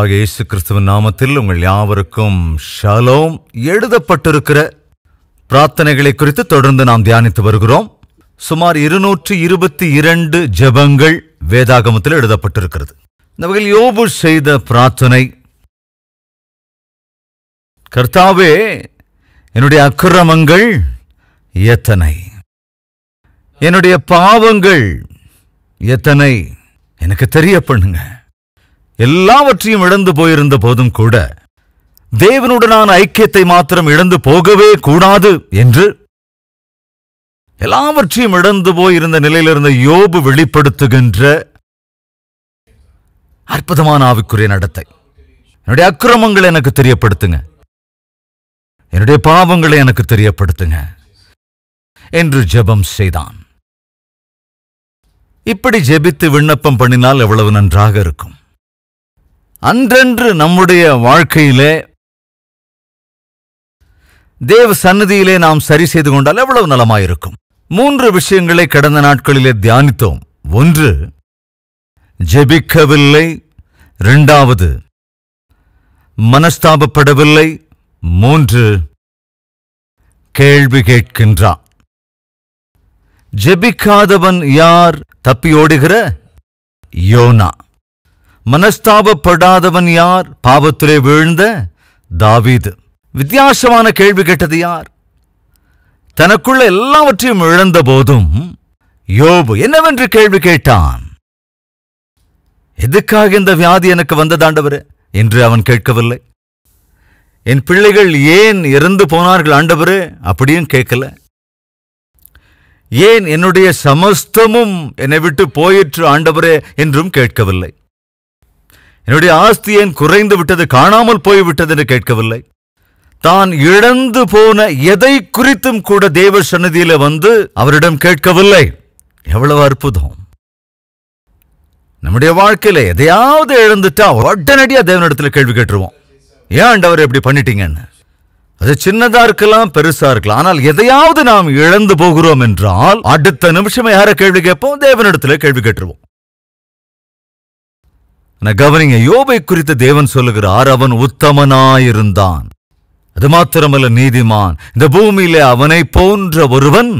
ஆண்டவராக இயேசு கிறிஸ்துவின் நாமத்தில் உங்கள் யாவருக்கும் ஷலோம் எழுதப்பட்டிருக்கிற பிரார்த்தனைகளை குறித்து தொடர்ந்து நாம் தியானித்து வருகிறோம் சுமார் இருநூற்று இருபத்தி இரண்டு ஜபங்கள் வேதாகமத்தில் எழுதப்பட்டிருக்கிறது இந்த வகையில் யோபு செய்த பிரார்த்தனை கர்த்தாவே என்னுடைய அக்கிரமங்கள் எத்தனை என்னுடைய பாவங்கள் எத்தனை எனக்கு தெரிய பண்ணுங்க எல்லாவற்றையும் இழந்து போயிருந்த போதும் கூட தேவனுடனான ஐக்கியத்தை மாத்திரம் இழந்து போகவே கூடாது என்று எல்லாவற்றையும் இழந்து போயிருந்த நிலையிலிருந்த யோபு வெளிப்படுத்துகின்ற அற்புதமான ஆவிக்குரிய நடத்தை என்னுடைய அக்கிரமங்களை எனக்கு தெரியப்படுத்துங்க என்னுடைய பாவங்களை எனக்கு தெரியப்படுத்துங்க என்று ஜெபம் செய்தான் இப்படி ஜெபித்து விண்ணப்பம் பண்ணினால் எவ்வளவு நன்றாக இருக்கும் அன்றன்று நம்முடைய வாழ்க்கையிலே தேவ சன்னதியிலே நாம் சரி செய்து கொண்டால் எவ்வளவு நலமாயிருக்கும் மூன்று விஷயங்களை கடந்த நாட்களிலே தியானித்தோம் ஒன்று ஜெபிக்கவில்லை இரண்டாவது மனஸ்தாபப்படவில்லை மூன்று கேள்வி கேட்கின்றான் ஜெபிக்காதவன் யார் தப்பியோடுகிற யோனா மனஸ்தாபப்படாதவன் யார் பாவத்திலே வீழ்ந்த தாவீது வித்தியாசமான கேள்வி கேட்டது யார் தனக்குள்ள எல்லாவற்றையும் இழந்த போதும் யோபு என்னவென்று கேள்வி கேட்டான் எதுக்காக இந்த வியாதி எனக்கு வந்ததாண்டவர் என்று அவன் கேட்கவில்லை என் பிள்ளைகள் ஏன் இறந்து போனார்கள் ஆண்டவர் அப்படியும் கேட்கல ஏன் என்னுடைய சமஸ்தமும் என்னை விட்டு போயிற்று ஆண்டவரே என்றும் கேட்கவில்லை என்னுடைய ஆஸ்தி ஏன் குறைந்து விட்டது காணாமல் போய்விட்டது என்று கேட்கவில்லை தான் இழந்து போன எதை குறித்தும் கூட தேவ சன்னதியில வந்து அவரிடம் கேட்கவில்லை எவ்வளவு அற்புதம் நம்முடைய வாழ்க்கையில எதையாவது இழந்துட்டா உடனடியா தேவனிடத்தில் கேள்வி கேட்டுருவோம் ஏன் அவர் எப்படி பண்ணிட்டீங்கன்னு அது சின்னதா இருக்கலாம் பெருசா இருக்கலாம் ஆனால் எதையாவது நாம் இழந்து போகிறோம் என்றால் அடுத்த நிமிஷம் யார கேள்வி கேட்போம் தேவனிடத்துல கேள்வி கேட்டுருவோம் நான் கவனிங்க யோபை குறித்து தேவன் சொல்லுகிறார் அவன் உத்தமனாயிருந்தான் அது மாத்திரமல்ல நீதிமான் இந்த பூமியிலே அவனை போன்ற ஒருவன்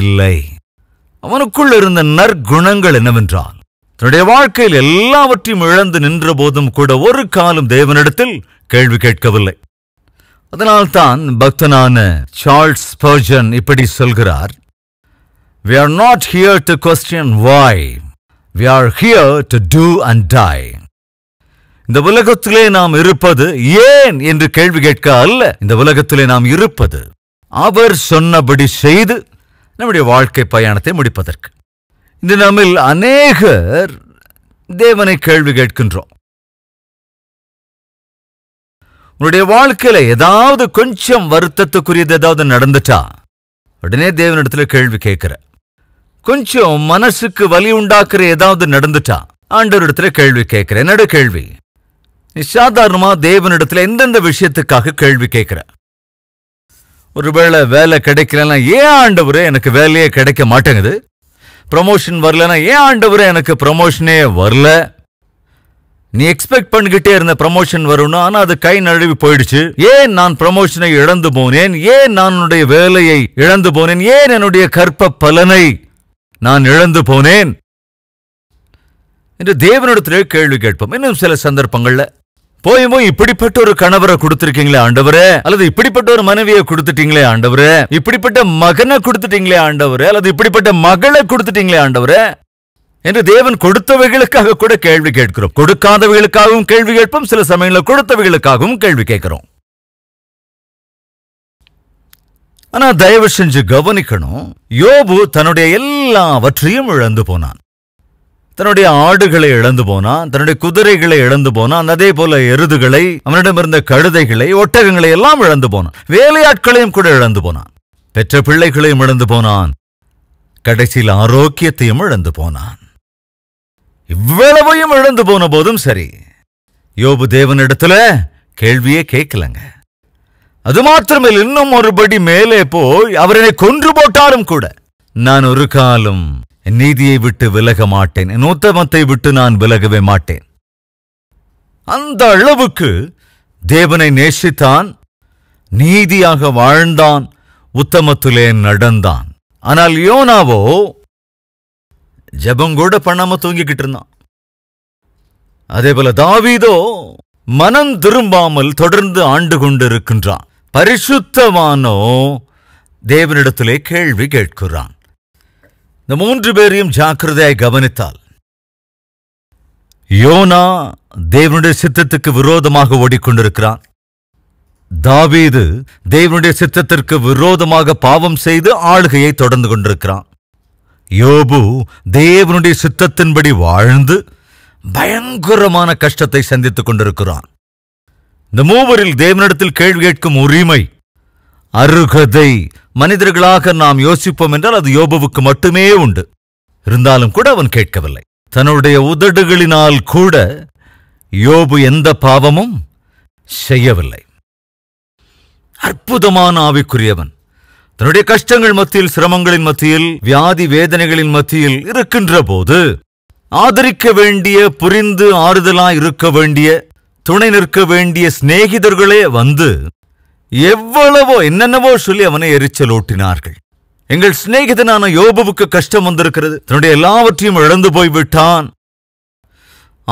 இல்லை அவனுக்குள் இருந்த நற்குணங்கள் என்னவென்றால் தன்னுடைய வாழ்க்கையில் எல்லாவற்றையும் இழந்து நின்ற போதும் கூட ஒரு காலம் தேவனிடத்தில் கேள்வி கேட்கவில்லை அதனால்தான் பக்தனான சார்ல்ஸ் பர்ஜன் இப்படி சொல்கிறார் we are not here to question why we are here to do and die இந்த உலகத்திலே நாம் இருப்பது ஏன் என்று கேள்வி கேட்க அல்ல இந்த உலகத்திலே நாம் இருப்பது அவர் சொன்னபடி செய்து நம்முடைய வாழ்க்கை பயணத்தை முடிப்பதற்கு இந்த நம்மில் அநேகர் தேவனை கேள்வி கேட்கின்றோம் உன்னுடைய வாழ்க்கையில ஏதாவது கொஞ்சம் வருத்தத்துக்குரியது ஏதாவது நடந்துட்டா உடனே தேவனிடத்துல கேள்வி கேட்கிற கொஞ்சம் மனசுக்கு வலி உண்டாக்குற ஏதாவது நடந்துட்டா ஆண்டவரிடத்துல கேள்வி கேட்கிறேன் நடு கேள்வி நீ சாதாரணமா தேவனிடத்துல எந்தெந்த விஷயத்துக்காக கேள்வி கேட்கிற ஒருவேளை வேலை கிடைக்கலன்னா ஏன் ஆண்டவர் எனக்கு வேலையே கிடைக்க மாட்டேங்குது ப்ரமோஷன் வரலன்னா ஏன் ஆண்டவர் எனக்கு ப்ரமோஷனே வரல நீ எக்ஸ்பெக்ட் பண்ணிக்கிட்டே இருந்த ப்ரமோஷன் வரும்னு ஆனால் அது கை நழுவி போயிடுச்சு ஏன் நான் ப்ரமோஷனை இழந்து போனேன் ஏன் நான் என்னுடைய வேலையை இழந்து போனேன் ஏன் என்னுடைய கற்ப பலனை நான் இழந்து போனேன் என்று தேவனிடத்திலே கேள்வி கேட்போம் இன்னும் சில சந்தர்ப்பங்கள்ல போயும் இப்படிப்பட்ட ஒரு கணவரை கொடுத்திருக்கீங்களே ஆண்டவரே அல்லது இப்படிப்பட்ட ஒரு மனைவியை கொடுத்துட்டீங்களே ஆண்டவரே இப்படிப்பட்ட மகனை கொடுத்துட்டீங்களே ஆண்டவரே அல்லது இப்படிப்பட்ட மகளை கொடுத்துட்டீங்களே ஆண்டவரே என்று தேவன் கொடுத்தவைகளுக்காக கூட கேள்வி கேட்கிறோம் கொடுக்காதவைகளுக்காகவும் கேள்வி கேட்போம் சில சமயங்களில் கொடுத்தவைகளுக்காகவும் கேள்வி கேட்கிறோம் ஆனா தயவு செஞ்சு கவனிக்கணும் யோபு தன்னுடைய எல்லாவற்றையும் இழந்து போனான் தன்னுடைய ஆடுகளை இழந்து போனான் தன்னுடைய குதிரைகளை இழந்து போனான் அதே போல எருதுகளை அவனிடமிருந்த கழுதைகளை ஒட்டகங்களை எல்லாம் இழந்து போனான் வேலையாட்களையும் கூட இழந்து போனான் பெற்ற பிள்ளைகளையும் இழந்து போனான் கடைசியில் ஆரோக்கியத்தையும் இழந்து போனான் இவ்வளவையும் இழந்து போன போதும் சரி யோபு தேவனிடத்துல கேள்வியே கேட்கலங்க அது மாத்திரமேல் இன்னும் ஒருபடி மேலே போய் அவரனை கொன்று போட்டாலும் கூட நான் ஒரு காலம் நீதியை விட்டு விலக மாட்டேன் என் உத்தமத்தை விட்டு நான் விலகவே மாட்டேன் அந்த அளவுக்கு தேவனை நேசித்தான் நீதியாக வாழ்ந்தான் உத்தமத்திலே நடந்தான் ஆனால் யோனாவோ ஜபம் கூட பண்ணாம தூங்கிக்கிட்டு இருந்தான் அதே போல தாவீதோ மனம் திரும்பாமல் தொடர்ந்து ஆண்டு கொண்டிருக்கின்றான் பரிசுத்தவானோ தேவனிடத்திலே கேள்வி கேட்கிறான் இந்த மூன்று பேரையும் ஜாக்கிரதையாய் கவனித்தால் யோனா தேவனுடைய சித்தத்துக்கு விரோதமாக ஓடிக்கொண்டிருக்கிறான் தாவீது தேவனுடைய சித்தத்திற்கு விரோதமாக பாவம் செய்து ஆளுகையை தொடர்ந்து கொண்டிருக்கிறான் யோபு தேவனுடைய சித்தத்தின்படி வாழ்ந்து பயங்கரமான கஷ்டத்தை சந்தித்துக் கொண்டிருக்கிறான் இந்த மூவரில் தேவனிடத்தில் கேள்வி கேட்கும் உரிமை அருகதை மனிதர்களாக நாம் யோசிப்போம் என்றால் அது யோபுவுக்கு மட்டுமே உண்டு இருந்தாலும் கூட அவன் கேட்கவில்லை தன்னுடைய உதடுகளினால் கூட யோபு எந்த பாவமும் செய்யவில்லை அற்புதமான ஆவிக்குரியவன் தன்னுடைய கஷ்டங்கள் மத்தியில் சிரமங்களின் மத்தியில் வியாதி வேதனைகளின் மத்தியில் இருக்கின்ற போது ஆதரிக்க வேண்டிய புரிந்து ஆறுதலாய் இருக்க வேண்டிய துணை நிற்க வேண்டிய சிநேகிதர்களே வந்து எவ்வளவோ என்னென்னவோ சொல்லி அவனை எரிச்சல் ஓட்டினார்கள் எங்கள் சிநேகிதனான யோபுவுக்கு கஷ்டம் வந்திருக்கிறது தன்னுடைய எல்லாவற்றையும் இழந்து போய்விட்டான்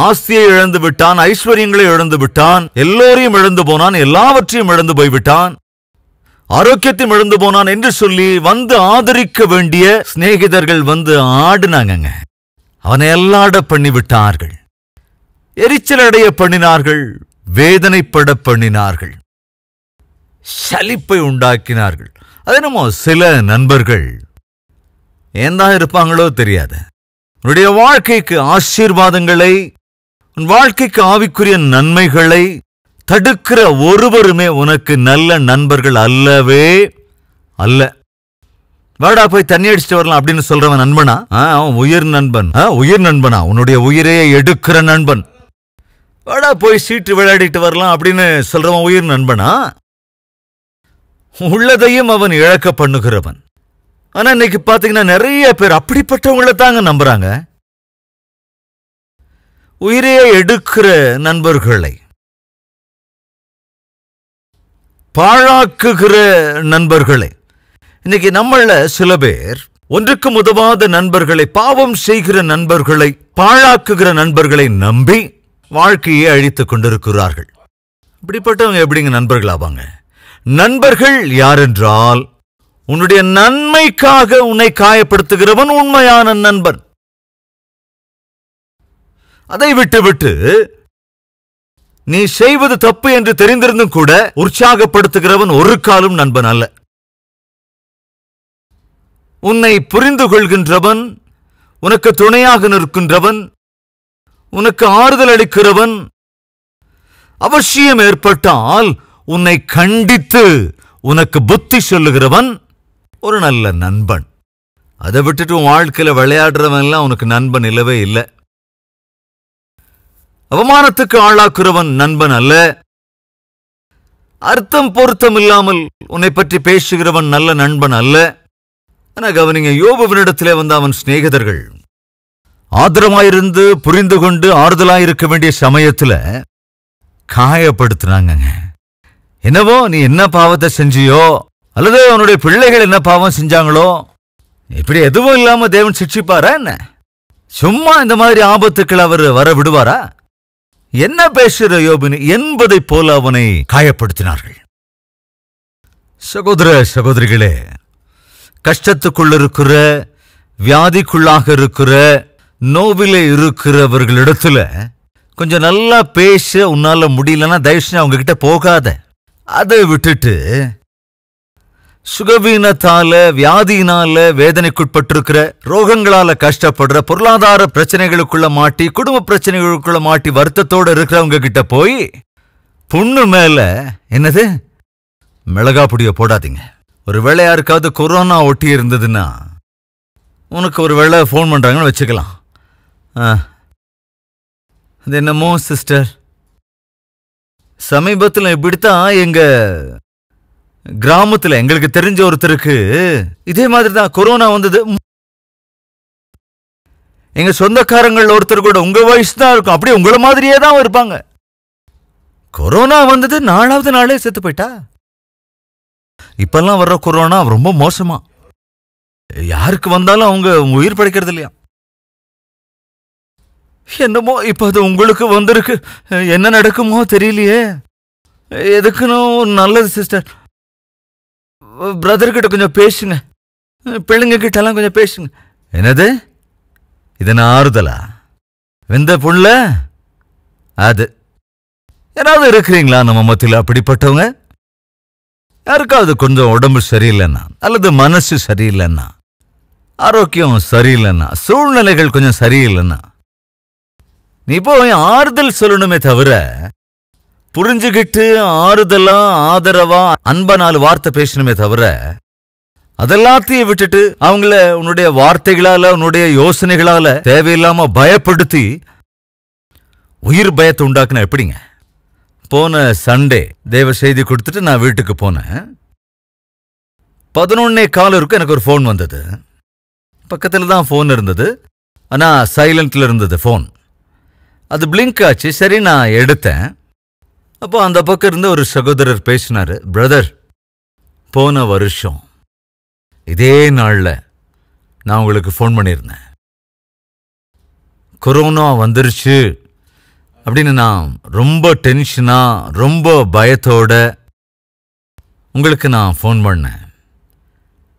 ஆஸ்தியை இழந்து விட்டான் ஐஸ்வர்யங்களை இழந்து விட்டான் எல்லோரையும் இழந்து போனான் எல்லாவற்றையும் இழந்து போய்விட்டான் ஆரோக்கியத்தையும் இழந்து போனான் என்று சொல்லி வந்து ஆதரிக்க வேண்டிய சிநேகிதர்கள் வந்து ஆடினாங்க அவனை எல்லாட பண்ணிவிட்டார்கள் எரிச்சல் அடைய பண்ணினார்கள் வேதனைப்பட பண்ணினார்கள் சலிப்பை உண்டாக்கினார்கள் அது என்னமோ சில நண்பர்கள் ஏந்தா இருப்பாங்களோ தெரியாது உன்னுடைய வாழ்க்கைக்கு ஆசீர்வாதங்களை உன் வாழ்க்கைக்கு ஆவிக்குரிய நன்மைகளை தடுக்கிற ஒருவருமே உனக்கு நல்ல நண்பர்கள் அல்லவே அல்ல வாடா போய் தண்ணி அடிச்சுட்டு வரலாம் அப்படின்னு சொல்றவன் நண்பனா உயிர் நண்பன் உயிர் நண்பனா உன்னுடைய உயிரையே எடுக்கிற நண்பன் வாடா போய் சீட்டு விளையாடிட்டு வரலாம் அப்படின்னு சொல்றவன் உயிர் நண்பனா உள்ளதையும் அவன் இழக்க பண்ணுகிறவன் ஆனா இன்னைக்கு பாத்தீங்கன்னா நிறைய பேர் அப்படிப்பட்டவங்கள தாங்க நம்புறாங்க உயிரையே எடுக்கிற நண்பர்களை பாழாக்குகிற நண்பர்களை இன்னைக்கு நம்மள சில பேர் ஒன்றுக்கும் உதவாத நண்பர்களை பாவம் செய்கிற நண்பர்களை பாழாக்குகிற நண்பர்களை நம்பி வாழ்க்கையை அழித்துக் கொண்டிருக்கிறார்கள் இப்படிப்பட்டவங்க எப்படிங்க நண்பர்களாவாங்க நண்பர்கள் யாரென்றால் உன்னுடைய நன்மைக்காக உன்னை காயப்படுத்துகிறவன் உண்மையான நண்பன் அதை விட்டுவிட்டு நீ செய்வது தப்பு என்று தெரிந்திருந்தும் கூட உற்சாகப்படுத்துகிறவன் ஒரு காலும் நண்பன் அல்ல உன்னை புரிந்து கொள்கின்றவன் உனக்கு துணையாக நிற்கின்றவன் உனக்கு ஆறுதல் அளிக்கிறவன் அவசியம் ஏற்பட்டால் உன்னை கண்டித்து உனக்கு புத்தி சொல்லுகிறவன் ஒரு நல்ல நண்பன் அதை விட்டுட்டு உன் விளையாடுறவன் எல்லாம் உனக்கு நண்பன் இல்லவே இல்லை அவமானத்துக்கு ஆளாக்குறவன் நண்பன் அல்ல அர்த்தம் பொருத்தம் இல்லாமல் உன்னை பற்றி பேசுகிறவன் நல்ல நண்பன் அல்ல ஆனால் கவனிங்க யோபுவினிடத்திலே வந்த அவன் சிநேகிதர்கள் ஆதரமாயிருந்து புரிந்து கொண்டு ஆறுதலாக இருக்க வேண்டிய சமயத்தில் காயப்படுத்துனாங்கங்க என்னவோ நீ என்ன பாவத்தை செஞ்சியோ அல்லது அவனுடைய பிள்ளைகள் என்ன பாவம் செஞ்சாங்களோ இப்படி எதுவும் இல்லாமல் தேவன் சிக்ஷிப்பாரா என்ன சும்மா இந்த மாதிரி ஆபத்துக்கள் அவர் வர விடுவாரா என்ன பேசுகிற யோபினி என்பதைப் போல அவனை காயப்படுத்தினார்கள் சகோதர சகோதரிகளே கஷ்டத்துக்குள்ள இருக்கிற வியாதிக்குள்ளாக இருக்கிற நோவிலே இருக்கிறவர்களிடத்துல கொஞ்சம் நல்லா பேச உன்னால் முடியலன்னா தயவுசெய்து அவங்க கிட்ட போகாத அதை விட்டுட்டு சுகவீனத்தால வியாதியினால வேதனைக்குட்பட்டிருக்கிற ரோகங்களால கஷ்டப்படுற பொருளாதார பிரச்சனைகளுக்குள்ள மாட்டி குடும்ப பிரச்சனைகளுக்குள்ள மாட்டி வருத்தத்தோடு இருக்கிறவங்க கிட்ட போய் புண்ணு மேல என்னது மிளகா புடிய போடாதீங்க ஒரு வேலை யாருக்காவது கொரோனா ஒட்டி இருந்ததுன்னா உனக்கு ஒரு வேளை ஃபோன் பண்ணுறாங்கன்னு வச்சுக்கலாம் அது என்னமோ சிஸ்டர் சமீபத்தில் இப்படித்தான் எங்க கிராமத்தில் எங்களுக்கு தெரிஞ்ச ஒருத்தருக்கு இதே மாதிரி தான் கொரோனா வந்தது எங்க சொந்தக்காரங்கள் ஒருத்தர் கூட உங்க வயசு தான் இருக்கும் அப்படியே உங்களை மாதிரியே தான் இருப்பாங்க கொரோனா வந்தது நாலாவது நாளே செத்து போயிட்டா இப்பெல்லாம் வர்ற கொரோனா ரொம்ப மோசமா யாருக்கு வந்தாலும் அவங்க உயிர் படைக்கிறது இல்லையா என்னமோ இப்போ அது உங்களுக்கு வந்திருக்கு என்ன நடக்குமோ தெரியலையே எதுக்குன்னு நல்லது சிஸ்டர் பிரதர்கிட்ட கொஞ்சம் பேசுங்க பிள்ளைங்க எல்லாம் கொஞ்சம் பேசுங்க என்னது இது நான் ஆறுதலா வெந்த புள்ள அது யாராவது இருக்கிறீங்களா நம்ம மத்தியில் அப்படிப்பட்டவங்க யாருக்காவது கொஞ்சம் உடம்பு சரியில்லைன்னா அல்லது மனசு சரியில்லைன்னா ஆரோக்கியம் சரியில்லைன்னா சூழ்நிலைகள் கொஞ்சம் சரியில்லைன்னா நீ போய் ஆறுதல் சொல்லணுமே தவிர புரிஞ்சுக்கிட்டு ஆறுதலா ஆதரவா அன்ப நாலு வார்த்தை பேசணுமே தவிர அதெல்லாத்தையும் விட்டுட்டு அவங்கள உன்னுடைய வார்த்தைகளால உன்னுடைய யோசனைகளால தேவையில்லாம பயப்படுத்தி உயிர் பயத்தை உண்டாக்குன எப்படிங்க போன சண்டே தேவ செய்தி கொடுத்துட்டு நான் வீட்டுக்கு போனேன் பதினொன்னே காலருக்கு எனக்கு ஒரு ஃபோன் வந்தது பக்கத்தில் தான் ஃபோன் இருந்தது ஆனால் சைலண்டில் இருந்தது ஃபோன் அது பிளிங்க் ஆச்சு சரி நான் எடுத்தேன் அப்போ அந்த பக்கம் இருந்து ஒரு சகோதரர் பேசினார் பிரதர் போன வருஷம் இதே நாளில் நான் உங்களுக்கு ஃபோன் பண்ணியிருந்தேன் கொரோனா வந்துருச்சு அப்படின்னு நான் ரொம்ப டென்ஷனாக ரொம்ப பயத்தோட உங்களுக்கு நான் ஃபோன் பண்ணேன்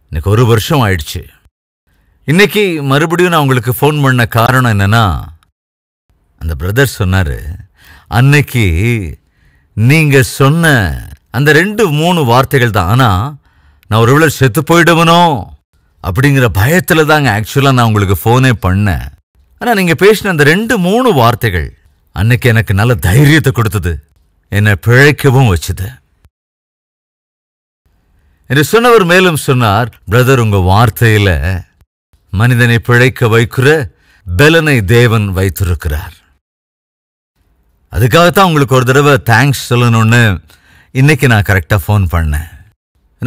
இன்னைக்கு ஒரு வருஷம் ஆயிடுச்சு இன்னைக்கு மறுபடியும் நான் உங்களுக்கு ஃபோன் பண்ண காரணம் என்னென்னா அந்த பிரதர் சொன்னார் அன்னைக்கு நீங்கள் சொன்ன அந்த ரெண்டு மூணு வார்த்தைகள் தான் ஆனால் நான் ஒரு விழா செத்து போயிடுவனோ அப்படிங்கிற பயத்தில் தாங்க ஆக்சுவலாக நான் உங்களுக்கு ஃபோனே பண்ணேன் ஆனால் நீங்கள் பேசின அந்த ரெண்டு மூணு வார்த்தைகள் அன்னைக்கு எனக்கு நல்ல தைரியத்தை கொடுத்தது என்னை பிழைக்கவும் வச்சுது என்று சொன்னவர் மேலும் சொன்னார் பிரதர் உங்கள் வார்த்தையில் மனிதனை பிழைக்க வைக்கிற பலனை தேவன் வைத்திருக்கிறார் அதுக்காகத்தான் உங்களுக்கு ஒரு தடவை தேங்க்ஸ் சொல்லணும்னு இன்னைக்கு நான் கரெக்டாக ஃபோன் பண்ணேன்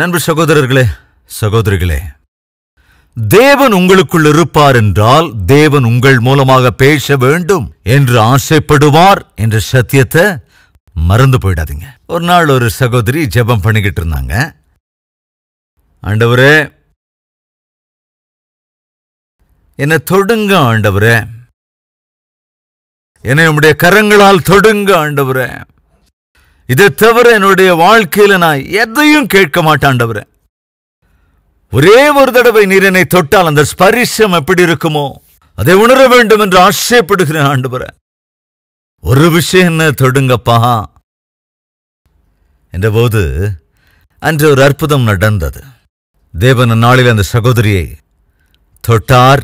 நண்பர் சகோதரர்களே சகோதரிகளே தேவன் உங்களுக்குள் இருப்பார் என்றால் தேவன் உங்கள் மூலமாக பேச வேண்டும் என்று ஆசைப்படுவார் என்ற சத்தியத்தை மறந்து போயிடாதீங்க ஒரு நாள் ஒரு சகோதரி ஜெபம் பண்ணிக்கிட்டு இருந்தாங்க ஆண்டவரே என்னை தொடுங்க ஆண்டவரே என்னை உடைய கரங்களால் தொடுங்க ஆண்டவரே இதை தவிர என்னுடைய வாழ்க்கையில நான் எதையும் கேட்க மாட்டாண்டவரே ஒரே ஒரு தடவை நீர் என்னை தொட்டால் அந்த ஸ்பரிசம் எப்படி இருக்குமோ அதை உணர வேண்டும் என்று ஆசைப்படுகிறேன் ஆண்டவர ஒரு விஷயம் என்ன தொடுங்கப்பா போது அன்று ஒரு அற்புதம் நடந்தது தேவன் அந்நாளில் அந்த சகோதரியை தொட்டார்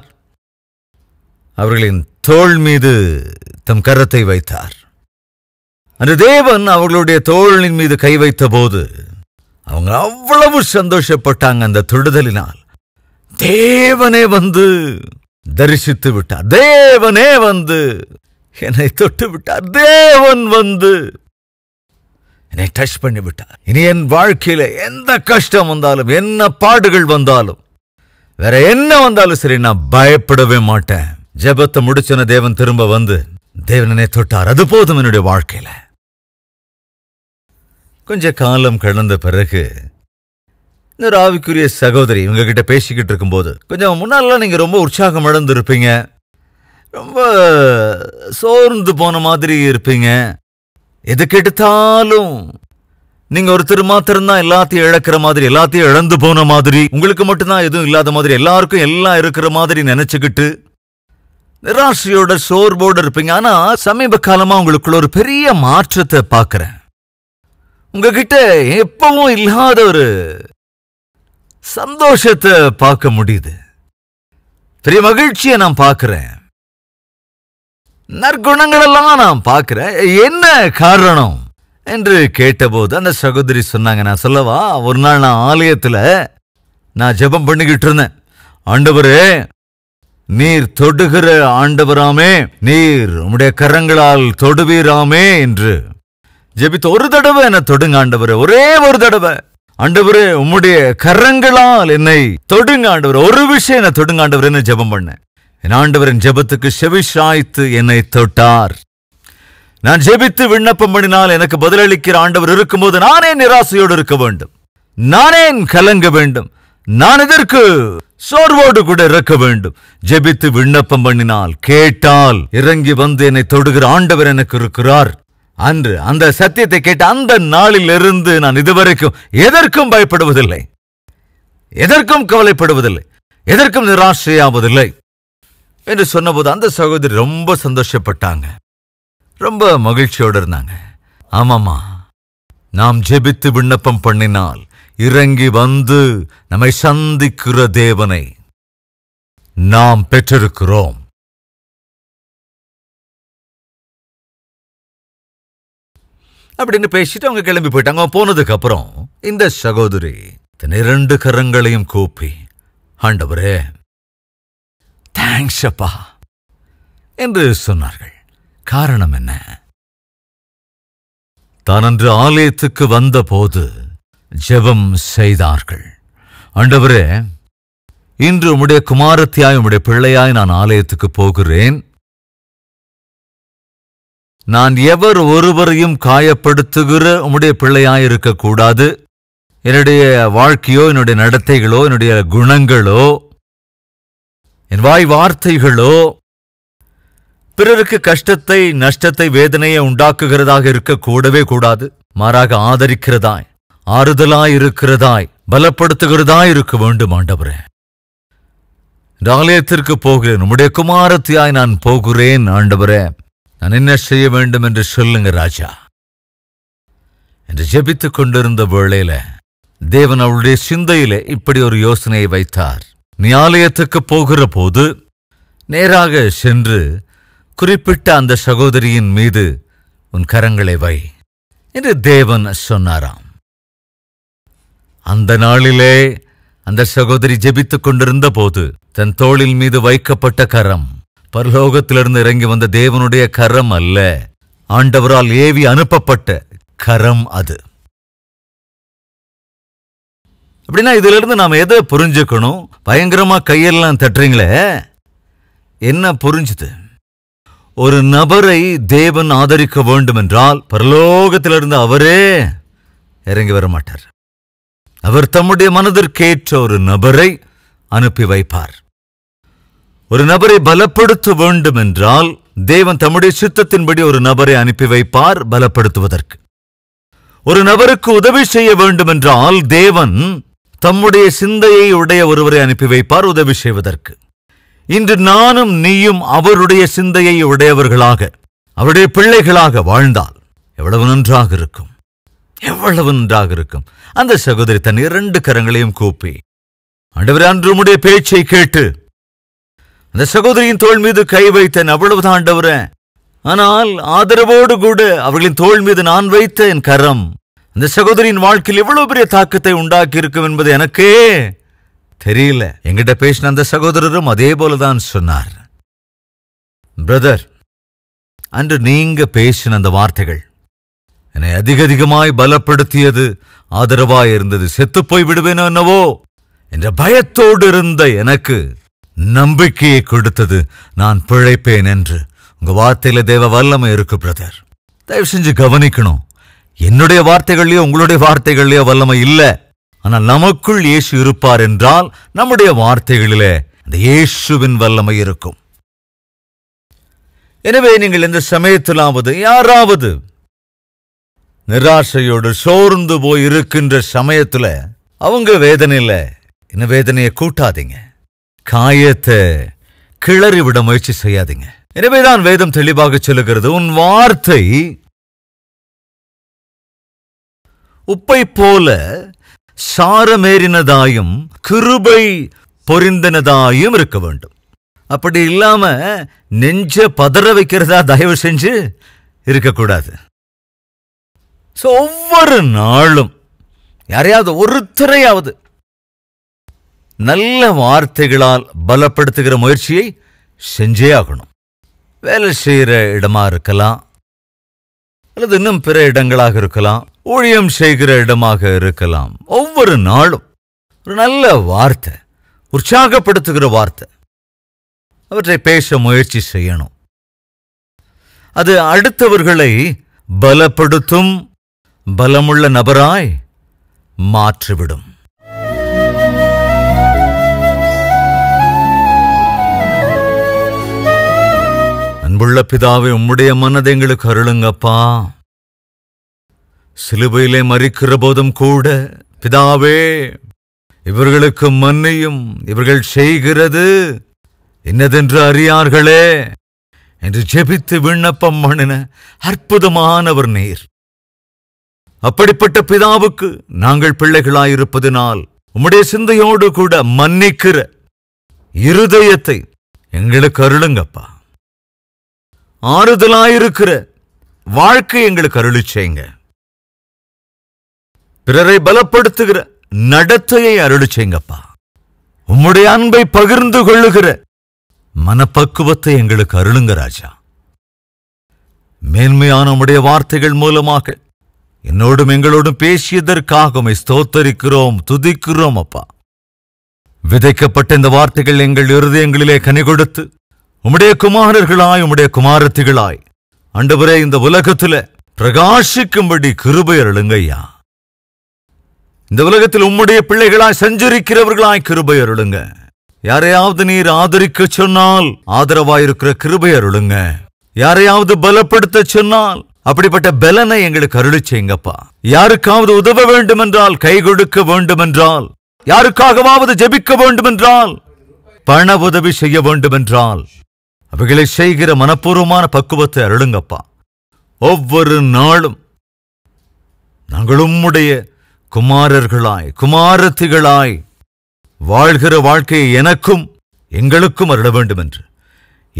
அவர்களின் தோள் மீது தம் கரத்தை வைத்தார் அந்த தேவன் அவர்களுடைய தோளின் மீது கை வைத்த போது அவங்க அவ்வளவு சந்தோஷப்பட்டாங்க அந்த தொடுதலினால் தேவனே வந்து தரிசித்து விட்டார் தேவனே வந்து என்னை தொட்டு விட்டார் தேவன் வந்து என்னை டச் பண்ணி விட்டார் இனி என் வாழ்க்கையில எந்த கஷ்டம் வந்தாலும் என்ன பாடுகள் வந்தாலும் வேற என்ன வந்தாலும் சரி நான் பயப்படவே மாட்டேன் ஜெபத்தை முடிச்சன தேவன் திரும்ப வந்து தேவனே தொட்டார் அது போதும் என்னுடைய வாழ்க்கையில் கொஞ்ச காலம் கடந்த பிறகு இந்த ஆவிக்குரிய சகோதரி உங்ககிட்ட பேசிக்கிட்டு இருக்கும்போது கொஞ்சம் முன்னாலெலாம் நீங்கள் ரொம்ப உற்சாகம் இருப்பீங்க ரொம்ப சோர்ந்து போன மாதிரி இருப்பீங்க எது கெடுத்தாலும் நீங்கள் ஒருத்தர் மாத்திரம்தான் எல்லாத்தையும் இழக்கிற மாதிரி எல்லாத்தையும் இழந்து போன மாதிரி உங்களுக்கு மட்டும்தான் எதுவும் இல்லாத மாதிரி எல்லாருக்கும் எல்லாம் இருக்கிற மாதிரி நினச்சிக்கிட்டு நிராசையோட சோர்வோடு இருப்பீங்க ஆனால் சமீப காலமாக உங்களுக்குள்ள ஒரு பெரிய மாற்றத்தை பார்க்குறேன் உங்ககிட்ட எப்பவும் இல்லாத ஒரு சந்தோஷத்தை பார்க்க முடியுது பெரிய மகிழ்ச்சியை நான் பார்க்குறேன் நற்குணங்களெல்லாம் நான் பார்க்குறேன் என்ன காரணம் என்று கேட்டபோது அந்த சகோதரி சொன்னாங்க நான் சொல்லவா ஒரு நாள் நான் ஆலயத்தில் நான் ஜெபம் பண்ணிக்கிட்டு இருந்தேன் ஆண்டவரே நீர் தொடுகிற ஆண்டவராமே நீர் உம்முடைய கரங்களால் தொடுவீராமே என்று ஜெபித்து ஒரு தடவை என தொடுங்க ஆண்டவர் ஒரே ஒரு தடவை ஆண்டவரே உம்முடைய கரங்களால் என்னை தொடுங்க ஆண்டவர் ஒரு விஷயம் என்ன தொடுங்க ஆண்டவர் என்ன ஜெபம் பண்ணேன் என் ஆண்டவரின் ஜெபத்துக்கு செவிஷாய்த்து என்னை தொட்டார் நான் ஜெபித்து விண்ணப்பம் பண்ணினால் எனக்கு பதிலளிக்கிற ஆண்டவர் இருக்கும்போது நானே நிராசையோடு இருக்க வேண்டும் நானே கலங்க வேண்டும் நான் எதற்கு சோர்வோடு கூட இறக்க வேண்டும் ஜெபித்து விண்ணப்பம் பண்ணினால் கேட்டால் இறங்கி வந்து என்னை தொடுகிற ஆண்டவர் எனக்கு இருக்கிறார் அன்று அந்த சத்தியத்தை கேட்ட அந்த நாளில் இருந்து நான் இதுவரைக்கும் எதற்கும் பயப்படுவதில்லை எதற்கும் கவலைப்படுவதில்லை எதற்கும் நிராசையாவதில்லை என்று சொன்னபோது அந்த சகோதரி ரொம்ப சந்தோஷப்பட்டாங்க ரொம்ப மகிழ்ச்சியோடு இருந்தாங்க ஆமாமா நாம் ஜெபித்து விண்ணப்பம் பண்ணினால் இறங்கி வந்து நம்மை சந்திக்கிற தேவனை நாம் பெற்றிருக்கிறோம் அப்படின்னு பேசிட்டு அவங்க கிளம்பி போயிட்டாங்க போனதுக்கு அப்புறம் இந்த சகோதரி தன் இரண்டு கரங்களையும் கூப்பி ஆண்டவரே தேங்க்ஸ் அப்பா என்று சொன்னார்கள் காரணம் என்ன தான் அன்று ஆலயத்துக்கு வந்தபோது ஜெபம் செய்தார்கள் ஆண்டவரே இன்று உம்முடைய குமாரத்தியாய் உம்முடைய பிள்ளையாய் நான் ஆலயத்துக்கு போகிறேன் நான் எவர் ஒருவரையும் காயப்படுத்துகிற உம்முடைய பிள்ளையாய் இருக்கக்கூடாது என்னுடைய வாழ்க்கையோ என்னுடைய நடத்தைகளோ என்னுடைய குணங்களோ என் வாய் வார்த்தைகளோ பிறருக்கு கஷ்டத்தை நஷ்டத்தை வேதனையை உண்டாக்குகிறதாக இருக்கக்கூடவே கூடாது மாறாக ஆதரிக்கிறதாய் ஆறுதலாயிருக்கிறதாய் பலப்படுத்துகிறதாயிருக்க வேண்டும் ஆண்டவரே இந்த ஆலயத்திற்கு போகிறேன் உம்முடைய குமாரத்தியாய் நான் போகிறேன் ஆண்டவரே நான் என்ன செய்ய வேண்டும் என்று சொல்லுங்க ராஜா என்று ஜெபித்துக் கொண்டிருந்த வேளையில தேவன் அவளுடைய சிந்தையில இப்படி ஒரு யோசனையை வைத்தார் நீ ஆலயத்துக்கு போகிற போது நேராக சென்று குறிப்பிட்ட அந்த சகோதரியின் மீது உன் கரங்களை வை என்று தேவன் சொன்னாராம் அந்த நாளிலே அந்த சகோதரி ஜெபித்துக் கொண்டிருந்த போது தன் தோளில் மீது வைக்கப்பட்ட கரம் பரலோகத்திலிருந்து இறங்கி வந்த தேவனுடைய கரம் அல்ல ஆண்டவரால் ஏவி அனுப்பப்பட்ட கரம் அது அப்படின்னா இருந்து நாம் எதை புரிஞ்சுக்கணும் பயங்கரமா கையெல்லாம் தட்டுறீங்களே என்ன புரிஞ்சுது ஒரு நபரை தேவன் ஆதரிக்க வேண்டும் என்றால் பரலோகத்திலிருந்து அவரே இறங்கி வர மாட்டார் அவர் தம்முடைய மனதிற்கேற்ற ஒரு நபரை அனுப்பி வைப்பார் ஒரு நபரை பலப்படுத்த வேண்டும் என்றால் தேவன் தம்முடைய சித்தத்தின்படி ஒரு நபரை அனுப்பி வைப்பார் பலப்படுத்துவதற்கு ஒரு நபருக்கு உதவி செய்ய வேண்டும் என்றால் தேவன் தம்முடைய சிந்தையை உடைய ஒருவரை அனுப்பி வைப்பார் உதவி செய்வதற்கு இன்று நானும் நீயும் அவருடைய சிந்தையை உடையவர்களாக அவருடைய பிள்ளைகளாக வாழ்ந்தால் எவ்வளவு நன்றாக இருக்கும் எவ்வளவு நன்றாக இருக்கும் அந்த சகோதரி தன் இரண்டு கரங்களையும் கூப்பி ஆண்டவர் அன்று உடைய பேச்சை கேட்டு அந்த சகோதரியின் தோல் மீது கை வைத்தேன் அவ்வளவுதான் ஆண்டவர ஆனால் ஆதரவோடு கூட அவர்களின் தோல் மீது நான் வைத்த என் கரம் அந்த சகோதரியின் வாழ்க்கையில் எவ்வளவு பெரிய தாக்கத்தை உண்டாக்கி இருக்கும் என்பது எனக்கே தெரியல எங்கிட்ட பேசின அந்த சகோதரரும் அதே போலதான் சொன்னார் பிரதர் அன்று நீங்க பேசின அந்த வார்த்தைகள் என்னை அதிகதிகமாய் பலப்படுத்தியது ஆதரவாய் இருந்தது செத்து போய் விடுவேனோ என்னவோ என்ற பயத்தோடு இருந்த எனக்கு நம்பிக்கையை கொடுத்தது நான் பிழைப்பேன் என்று உங்க வார்த்தையில தேவ வல்லமை இருக்கு பிரதர் தயவு செஞ்சு கவனிக்கணும் என்னுடைய வார்த்தைகள்லயோ உங்களுடைய வார்த்தைகள்லயோ வல்லமை இல்ல ஆனால் நமக்குள் இயேசு இருப்பார் என்றால் நம்முடைய வார்த்தைகளிலே அந்த இயேசுவின் வல்லமை இருக்கும் எனவே நீங்கள் இந்த சமயத்திலாவது யாராவது நிராசையோடு சோர்ந்து போய் இருக்கின்ற சமயத்துல அவங்க வேதனையில இன்னும் வேதனையை கூட்டாதீங்க காயத்தை கிளறி விட முயற்சி செய்யாதீங்க எனவேதான் வேதம் தெளிவாக சொல்லுகிறது உன் வார்த்தை உப்பை போல சாரமேறினதாயும் கிருபை பொறிந்தனதாயும் இருக்க வேண்டும் அப்படி இல்லாம நெஞ்ச பதற வைக்கிறதா தயவு செஞ்சு இருக்கக்கூடாது ஸோ ஒவ்வொரு நாளும் யாரையாவது ஒருத்தரையாவது நல்ல வார்த்தைகளால் பலப்படுத்துகிற முயற்சியை செஞ்சே ஆகணும் வேலை செய்கிற இடமா இருக்கலாம் அல்லது இன்னும் பிற இடங்களாக இருக்கலாம் ஊழியம் செய்கிற இடமாக இருக்கலாம் ஒவ்வொரு நாளும் ஒரு நல்ல வார்த்தை உற்சாகப்படுத்துகிற வார்த்தை அவற்றை பேச முயற்சி செய்யணும் அது அடுத்தவர்களை பலப்படுத்தும் பலமுள்ள நபராய் மாற்றிவிடும் அன்புள்ள பிதாவை உம்முடைய மனதை எங்களுக்கு அருளுங்கப்பா சிலுவையிலே மறிக்கிற போதும் கூட பிதாவே இவர்களுக்கு மன்னையும் இவர்கள் செய்கிறது என்னதென்று அறியார்களே என்று ஜெபித்து விண்ணப்பம் மண்ணின அற்புதமானவர் நீர் அப்படிப்பட்ட பிதாவுக்கு நாங்கள் பிள்ளைகளாயிருப்பதினால் உம்முடைய சிந்தையோடு கூட மன்னிக்கிற இருதயத்தை எங்களுக்கு அருளுங்கப்பா ஆறுதலாயிருக்கிற வாழ்க்கை எங்களுக்கு அருளி செய்யுங்க பிறரை பலப்படுத்துகிற நடத்தையை அருளி செய்யுங்கப்பா உம்முடைய அன்பை பகிர்ந்து கொள்ளுகிற மனப்பக்குவத்தை எங்களுக்கு அருளுங்க ராஜா மேன்மையான உடைய வார்த்தைகள் மூலமாக என்னோடும் எங்களோடும் பேசியதற்காக உமை ஸ்தோத்தரிக்கிறோம் துதிக்கிறோம் அப்பா விதைக்கப்பட்ட இந்த வார்த்தைகள் எங்கள் இருதயங்களிலே கனி கொடுத்து உம்முடைய குமாரர்களாய் உம்முடைய குமாரத்திகளாய் அண்டுபுரே இந்த உலகத்துல பிரகாசிக்கும்படி கிருபையருளுங்கய்யா இந்த உலகத்தில் உம்முடைய பிள்ளைகளாய் சஞ்சரிக்கிறவர்களாய் கிருபையருளுங்க யாரையாவது நீர் ஆதரிக்க சொன்னால் ஆதரவாயிருக்கிற கிருபையருளுங்க யாரையாவது பலப்படுத்த சொன்னால் அப்படிப்பட்ட பலனை எங்களுக்கு அருளி செய்யுங்கப்பா யாருக்காவது உதவ வேண்டும் என்றால் கை கொடுக்க வேண்டும் என்றால் யாருக்காகவாவது ஜெபிக்க வேண்டும் என்றால் பண உதவி செய்ய வேண்டும் என்றால் அவைகளை செய்கிற மனப்பூர்வமான பக்குவத்தை அருளுங்கப்பா ஒவ்வொரு நாளும் நாங்கள் உம்முடைய குமாரர்களாய் குமாரத்திகளாய் வாழ்கிற வாழ்க்கையை எனக்கும் எங்களுக்கும் அருள வேண்டும் என்று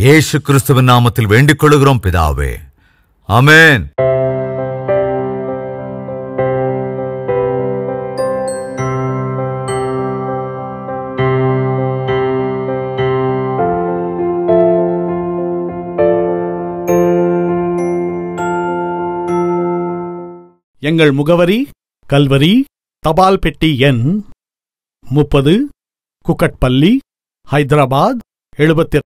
இயேசு கிறிஸ்துவின் நாமத்தில் வேண்டிக் கொள்கிறோம் பிதாவே 아멘. எங்கள் முகவரி கல்வரி தபால் பெட்டி எண் முப்பது குக்கட்பள்ளி ஹைதராபாத் எழுபத்தி